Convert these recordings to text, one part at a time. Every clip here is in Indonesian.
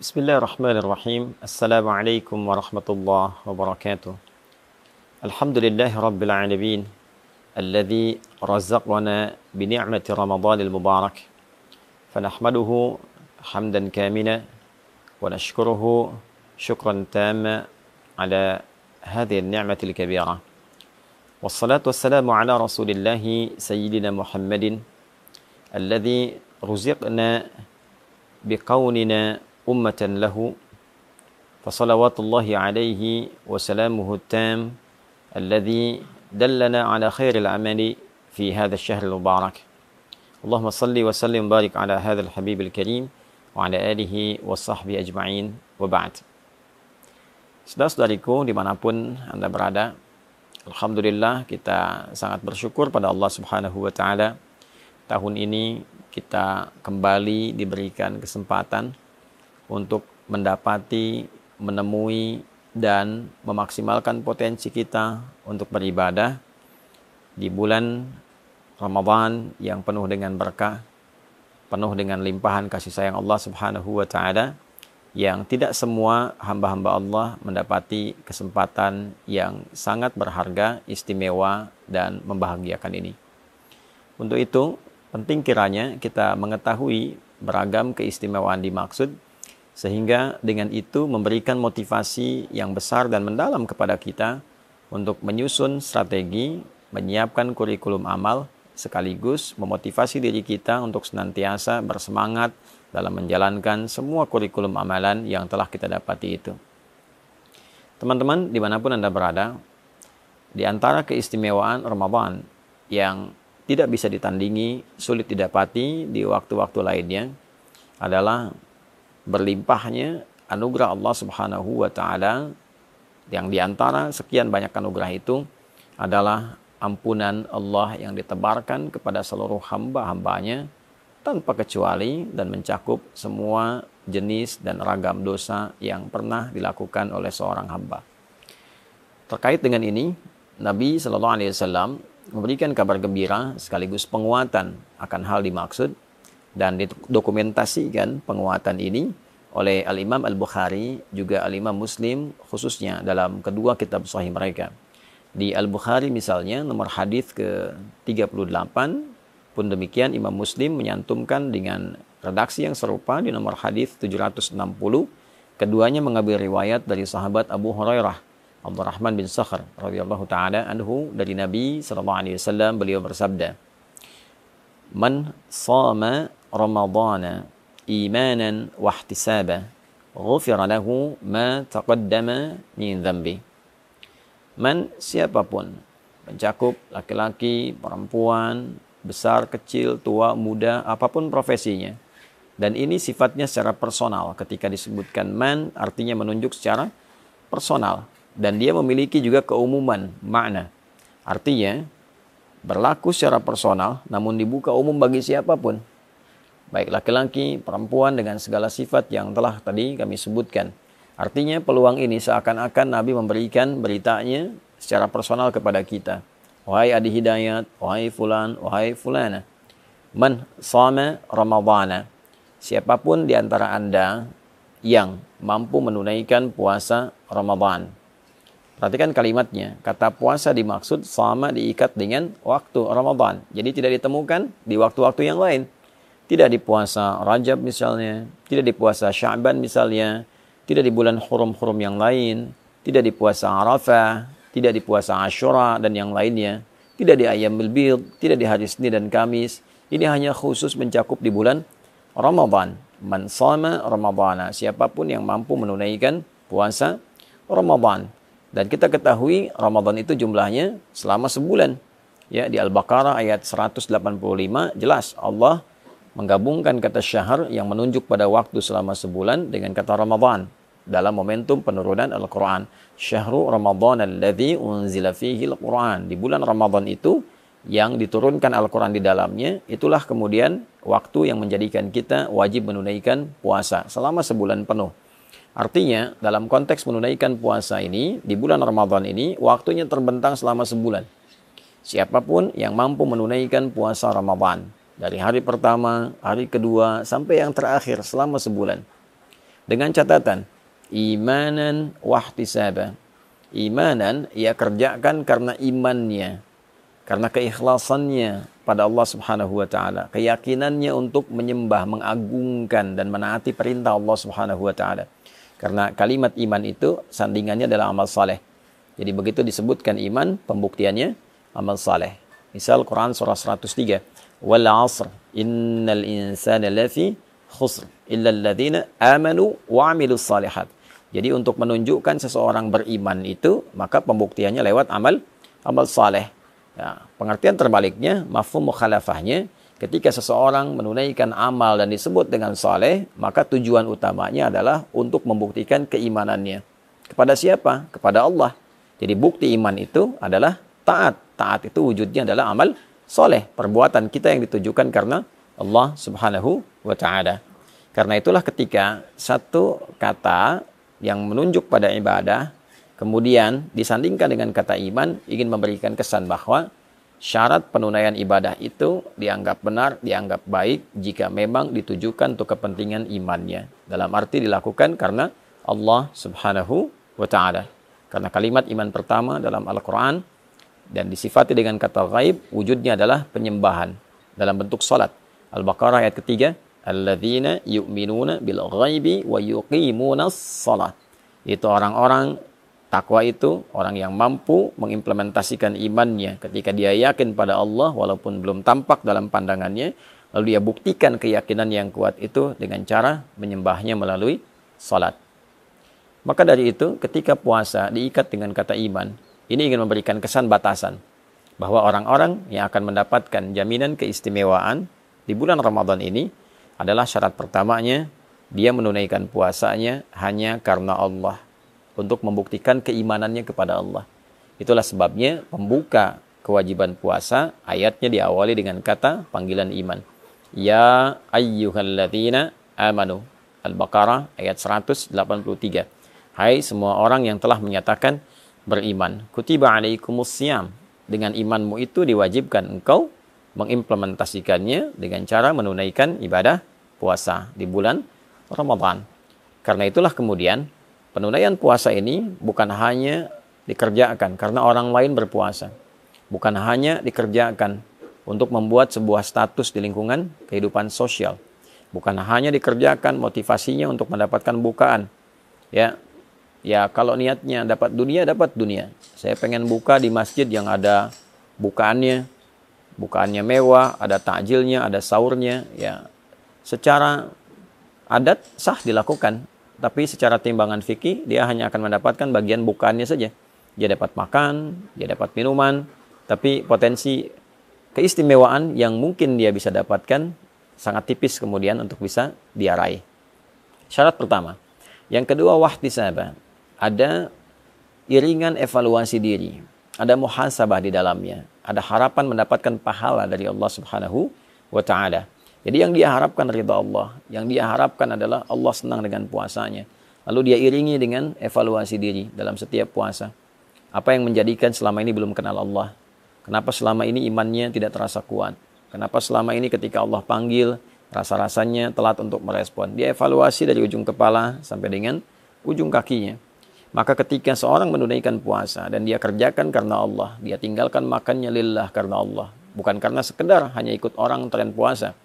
بسم الله الرحمن الرحيم السلام عليكم ورحمة الله وبركاته الحمد لله رب العالمين الذي رزقنا بنعمة رمضان المبارك فنحمده حمدا كاملا ونشكره شكرا تاما على هذه النعمة الكبيرة والصلاة والسلام على رسول الله سيدنا محمد الذي رزقنا بقوننا أمة له فصلوات الله عليه وسلامه التام الذي دلنا على خير العمل في هذا الشهر المبارك اللهم صل وسلم وبارك على هذا الحبيب الكريم وعلى آله وصحبه أجمعين وبعد Saudara-saudariku dimanapun Anda berada, Alhamdulillah kita sangat bersyukur pada Allah Subhanahu wa taala. Tahun ini kita kembali diberikan kesempatan untuk mendapati, menemui dan memaksimalkan potensi kita untuk beribadah di bulan Ramadan yang penuh dengan berkah, penuh dengan limpahan kasih sayang Allah Subhanahu wa taala yang tidak semua hamba-hamba Allah mendapati kesempatan yang sangat berharga, istimewa, dan membahagiakan ini. Untuk itu, penting kiranya kita mengetahui beragam keistimewaan dimaksud, sehingga dengan itu memberikan motivasi yang besar dan mendalam kepada kita untuk menyusun strategi, menyiapkan kurikulum amal, sekaligus memotivasi diri kita untuk senantiasa bersemangat dalam menjalankan semua kurikulum amalan yang telah kita dapati itu. Teman-teman, dimanapun Anda berada, di antara keistimewaan Ramadan yang tidak bisa ditandingi, sulit didapati di waktu-waktu lainnya adalah berlimpahnya anugerah Allah Subhanahu wa taala yang diantara sekian banyak anugerah itu adalah ampunan Allah yang ditebarkan kepada seluruh hamba-hambanya tanpa kecuali dan mencakup semua jenis dan ragam dosa yang pernah dilakukan oleh seorang hamba. Terkait dengan ini, Nabi Shallallahu Alaihi Wasallam memberikan kabar gembira sekaligus penguatan akan hal dimaksud dan didokumentasikan penguatan ini oleh Al-Imam Al-Bukhari juga Al-Imam Muslim khususnya dalam kedua kitab sahih mereka. Di Al-Bukhari misalnya nomor hadis ke-38 pun demikian Imam Muslim menyantumkan dengan redaksi yang serupa di nomor hadis 760. Keduanya mengambil riwayat dari sahabat Abu Hurairah Abdurrahman bin Sakhr radhiyallahu taala anhu dari Nabi sallallahu alaihi wasallam beliau bersabda Man sama Ramadhana imanan wa ihtisaba ghufira lahu ma taqaddama min dhanbi Man siapapun, mencakup laki-laki, perempuan, besar, kecil, tua, muda, apapun profesinya. Dan ini sifatnya secara personal. Ketika disebutkan man, artinya menunjuk secara personal. Dan dia memiliki juga keumuman, makna. Artinya, berlaku secara personal, namun dibuka umum bagi siapapun. Baik laki-laki, perempuan dengan segala sifat yang telah tadi kami sebutkan. Artinya peluang ini seakan-akan Nabi memberikan beritanya secara personal kepada kita. Wahai Adi Hidayat, wahai fulan, wahai fulana. Man sama Ramadana. Siapapun di antara Anda yang mampu menunaikan puasa Ramadan. Perhatikan kalimatnya. Kata puasa dimaksud sama diikat dengan waktu Ramadan. Jadi tidak ditemukan di waktu-waktu yang lain. Tidak di puasa Rajab misalnya, tidak di puasa Syaban misalnya, tidak di bulan hurum-hurum yang lain, tidak di puasa Arafah, tidak di puasa Ashura dan yang lainnya, tidak di ayam bilbil, tidak di hari Senin dan Kamis. Ini hanya khusus mencakup di bulan Ramadan. Man sama Ramadana. Siapapun yang mampu menunaikan puasa Ramadan. Dan kita ketahui Ramadan itu jumlahnya selama sebulan. Ya, di Al-Baqarah ayat 185 jelas Allah menggabungkan kata syahr yang menunjuk pada waktu selama sebulan dengan kata Ramadan dalam momentum penurunan Al-Quran. Syahrul Ramadan alladhi unzila fihi Al-Quran. Di bulan Ramadan itu yang diturunkan Al-Quran di dalamnya, itulah kemudian waktu yang menjadikan kita wajib menunaikan puasa selama sebulan penuh. Artinya, dalam konteks menunaikan puasa ini, di bulan Ramadan ini, waktunya terbentang selama sebulan. Siapapun yang mampu menunaikan puasa Ramadan, dari hari pertama, hari kedua, sampai yang terakhir selama sebulan. Dengan catatan, imanan wahtisaba. Imanan ia kerjakan karena imannya, karena keikhlasannya pada Allah Subhanahu wa taala, keyakinannya untuk menyembah, mengagungkan dan menaati perintah Allah Subhanahu wa taala. Karena kalimat iman itu sandingannya adalah amal saleh. Jadi begitu disebutkan iman, pembuktiannya amal saleh. Misal Quran surah 103 wal 'asr innal insana lafi khusr illa alladhina amanu wa 'amilus salihat. Jadi untuk menunjukkan seseorang beriman itu maka pembuktiannya lewat amal amal saleh. Ya, pengertian terbaliknya mafhum mukhalafahnya ketika seseorang menunaikan amal dan disebut dengan saleh maka tujuan utamanya adalah untuk membuktikan keimanannya. Kepada siapa? Kepada Allah. Jadi bukti iman itu adalah taat. Taat itu wujudnya adalah amal soleh, perbuatan kita yang ditujukan karena Allah Subhanahu wa taala. Karena itulah ketika satu kata yang menunjuk pada ibadah kemudian disandingkan dengan kata iman ingin memberikan kesan bahwa syarat penunaian ibadah itu dianggap benar, dianggap baik jika memang ditujukan untuk kepentingan imannya. Dalam arti dilakukan karena Allah Subhanahu wa taala. Karena kalimat iman pertama dalam Al-Qur'an dan disifati dengan kata ghaib wujudnya adalah penyembahan dalam bentuk salat. Al-Baqarah ayat ketiga, alladzina yu'minuna bil ghaibi wa yuqimuna salat. Itu orang-orang takwa itu orang yang mampu mengimplementasikan imannya ketika dia yakin pada Allah walaupun belum tampak dalam pandangannya lalu dia buktikan keyakinan yang kuat itu dengan cara menyembahnya melalui salat. Maka dari itu ketika puasa diikat dengan kata iman ini ingin memberikan kesan batasan bahwa orang-orang yang akan mendapatkan jaminan keistimewaan di bulan Ramadan ini adalah syarat pertamanya dia menunaikan puasanya hanya karena Allah untuk membuktikan keimanannya kepada Allah. Itulah sebabnya pembuka kewajiban puasa ayatnya diawali dengan kata panggilan iman. Ya ayyuhalladzina amanu. Al-Baqarah ayat 183. Hai semua orang yang telah menyatakan beriman. Kutiba alaikumus siyam. Dengan imanmu itu diwajibkan engkau mengimplementasikannya dengan cara menunaikan ibadah puasa di bulan Ramadan. Karena itulah kemudian penunaian puasa ini bukan hanya dikerjakan karena orang lain berpuasa. Bukan hanya dikerjakan untuk membuat sebuah status di lingkungan kehidupan sosial. Bukan hanya dikerjakan motivasinya untuk mendapatkan bukaan. Ya, Ya kalau niatnya dapat dunia, dapat dunia. Saya pengen buka di masjid yang ada bukaannya. Bukaannya mewah, ada takjilnya, ada sahurnya. Ya secara adat sah dilakukan. Tapi secara timbangan fikih dia hanya akan mendapatkan bagian bukaannya saja. Dia dapat makan, dia dapat minuman, tapi potensi keistimewaan yang mungkin dia bisa dapatkan sangat tipis kemudian untuk bisa diarai. Syarat pertama. Yang kedua sahabat ada iringan evaluasi diri, ada muhasabah di dalamnya, ada harapan mendapatkan pahala dari Allah Subhanahu wa taala. Jadi yang dia harapkan ridha Allah, yang dia harapkan adalah Allah senang dengan puasanya. Lalu dia iringi dengan evaluasi diri dalam setiap puasa. Apa yang menjadikan selama ini belum kenal Allah? Kenapa selama ini imannya tidak terasa kuat? Kenapa selama ini ketika Allah panggil, rasa-rasanya telat untuk merespon? Dia evaluasi dari ujung kepala sampai dengan ujung kakinya. Maka ketika seorang menunaikan puasa dan dia kerjakan karena Allah, dia tinggalkan makannya lillah karena Allah, bukan karena sekedar hanya ikut orang tren puasa.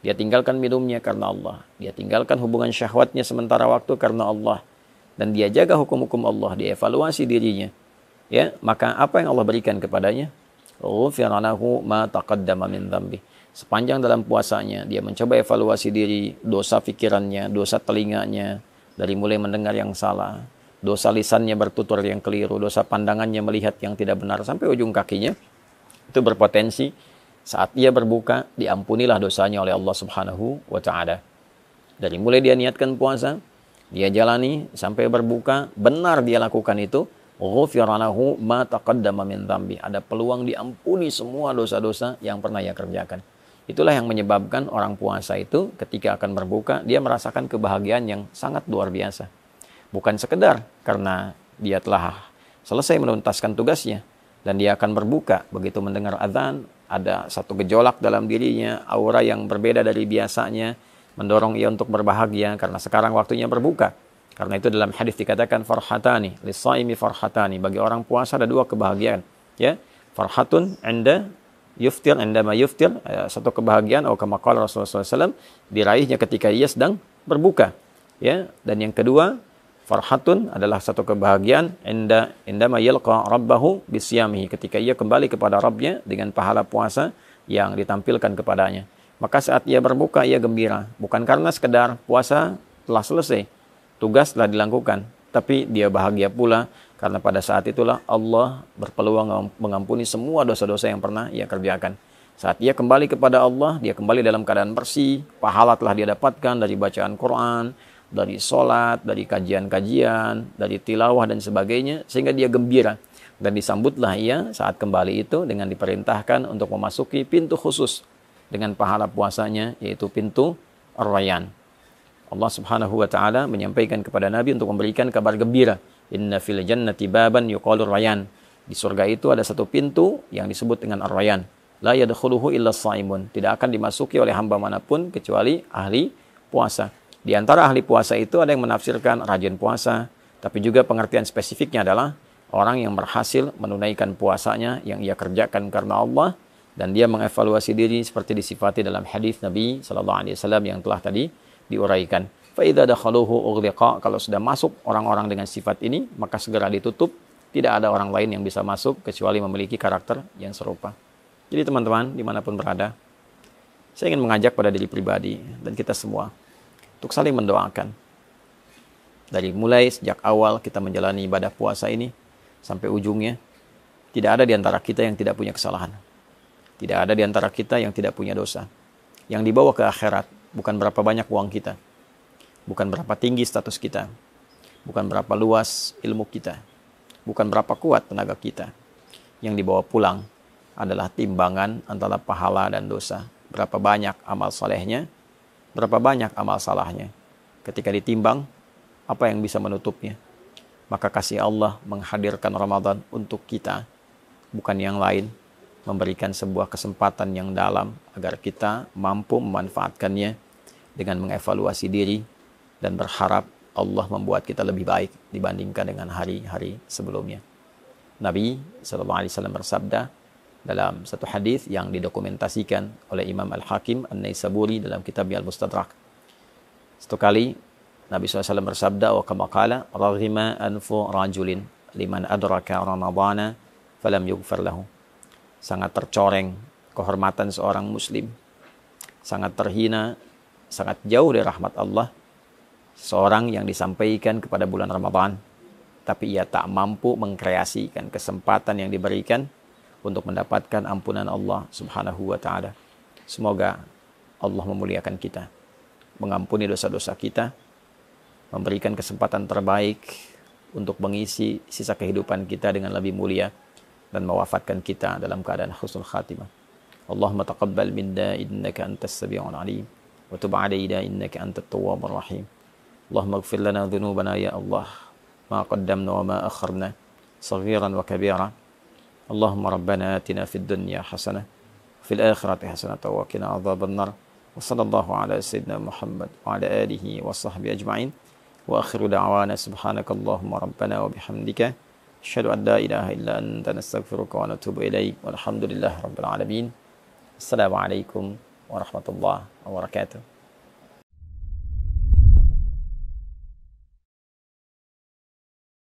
Dia tinggalkan minumnya karena Allah, dia tinggalkan hubungan syahwatnya sementara waktu karena Allah dan dia jaga hukum-hukum Allah, dia evaluasi dirinya. Ya, maka apa yang Allah berikan kepadanya? Ghufiranahu ma taqaddama min dhanbi. Sepanjang dalam puasanya dia mencoba evaluasi diri, dosa pikirannya, dosa telinganya, dari mulai mendengar yang salah, dosa lisannya bertutur yang keliru, dosa pandangannya melihat yang tidak benar sampai ujung kakinya itu berpotensi saat ia berbuka diampunilah dosanya oleh Allah Subhanahu wa taala. Dari mulai dia niatkan puasa, dia jalani sampai berbuka, benar dia lakukan itu, ghufranahu ma taqaddama min Ada peluang diampuni semua dosa-dosa yang pernah ia kerjakan. Itulah yang menyebabkan orang puasa itu ketika akan berbuka dia merasakan kebahagiaan yang sangat luar biasa. Bukan sekedar karena dia telah selesai menuntaskan tugasnya dan dia akan berbuka begitu mendengar azan ada satu gejolak dalam dirinya aura yang berbeda dari biasanya mendorong ia untuk berbahagia karena sekarang waktunya berbuka karena itu dalam hadis dikatakan farhatani lisaimi farhatani bagi orang puasa ada dua kebahagiaan ya farhatun anda yuftir anda ma yuftir ya, satu kebahagiaan atau kama Rasulullah SAW diraihnya ketika ia sedang berbuka ya dan yang kedua farhatun adalah satu kebahagiaan inda ma yalqa rabbahu bisyamihi ketika ia kembali kepada Rabbnya dengan pahala puasa yang ditampilkan kepadanya maka saat ia berbuka ia gembira bukan karena sekedar puasa telah selesai tugas telah dilakukan tapi dia bahagia pula karena pada saat itulah Allah berpeluang mengampuni semua dosa-dosa yang pernah ia kerjakan saat ia kembali kepada Allah, dia kembali dalam keadaan bersih, pahala telah dia dapatkan dari bacaan Quran, dari sholat, dari kajian-kajian, dari tilawah dan sebagainya, sehingga dia gembira. Dan disambutlah ia saat kembali itu dengan diperintahkan untuk memasuki pintu khusus dengan pahala puasanya, yaitu pintu Ar-Rayyan. Allah subhanahu wa ta'ala menyampaikan kepada Nabi untuk memberikan kabar gembira. Inna fil jannati baban yuqalur Rayyan. Di surga itu ada satu pintu yang disebut dengan Ar-Rayyan. La yadkhuluhu illa saimun. Tidak akan dimasuki oleh hamba manapun kecuali ahli puasa. Di antara ahli puasa itu ada yang menafsirkan rajin puasa, tapi juga pengertian spesifiknya adalah orang yang berhasil menunaikan puasanya yang ia kerjakan karena Allah dan dia mengevaluasi diri seperti disifati dalam hadis Nabi Shallallahu Alaihi Wasallam yang telah tadi diuraikan. Faidah dakhaluhu ughliqa kalau sudah masuk orang-orang dengan sifat ini maka segera ditutup tidak ada orang lain yang bisa masuk kecuali memiliki karakter yang serupa. Jadi teman-teman dimanapun berada, saya ingin mengajak pada diri pribadi dan kita semua untuk saling mendoakan. Dari mulai sejak awal kita menjalani ibadah puasa ini sampai ujungnya, tidak ada di antara kita yang tidak punya kesalahan. Tidak ada di antara kita yang tidak punya dosa. Yang dibawa ke akhirat bukan berapa banyak uang kita, bukan berapa tinggi status kita, bukan berapa luas ilmu kita, bukan berapa kuat tenaga kita. Yang dibawa pulang adalah timbangan antara pahala dan dosa. Berapa banyak amal solehnya, berapa banyak amal salahnya. Ketika ditimbang, apa yang bisa menutupnya? Maka kasih Allah menghadirkan Ramadan untuk kita, bukan yang lain, memberikan sebuah kesempatan yang dalam agar kita mampu memanfaatkannya dengan mengevaluasi diri dan berharap Allah membuat kita lebih baik dibandingkan dengan hari-hari sebelumnya. Nabi SAW bersabda, dalam satu hadis yang didokumentasikan oleh Imam Al-Hakim An-Naisaburi dalam Kitab Al-Mustadrak. Satu kali Nabi SAW bersabda wa kama qala raghima anfu rajulin liman adraka ramadana falam yughfar lahu. Sangat tercoreng kehormatan seorang muslim. Sangat terhina, sangat jauh dari rahmat Allah seorang yang disampaikan kepada bulan Ramadan tapi ia tak mampu mengkreasikan kesempatan yang diberikan untuk mendapatkan ampunan Allah Subhanahu wa taala. Semoga Allah memuliakan kita, mengampuni dosa-dosa kita, memberikan kesempatan terbaik untuk mengisi sisa kehidupan kita dengan lebih mulia dan mewafatkan kita dalam keadaan husnul khatimah. Allahumma taqabbal minna innaka antas samiul alim wa tub alaina innaka antat tawwabur rahim. Allahumma ighfir lana dhunubana ya Allah ma qaddamna wa ma akharna صغيرا وكبيرا اللهم ربنا آتنا في الدنيا حسنة وفي الآخرة حسنة وقنا عذاب النار وصلى الله على سيدنا محمد وعلى آله وصحبه أجمعين وآخر دعوانا سبحانك اللهم ربنا وبحمدك أشهد أن لا إله إلا أنت نستغفرك ونتوب إليك والحمد لله رب العالمين السلام عليكم ورحمة الله وبركاته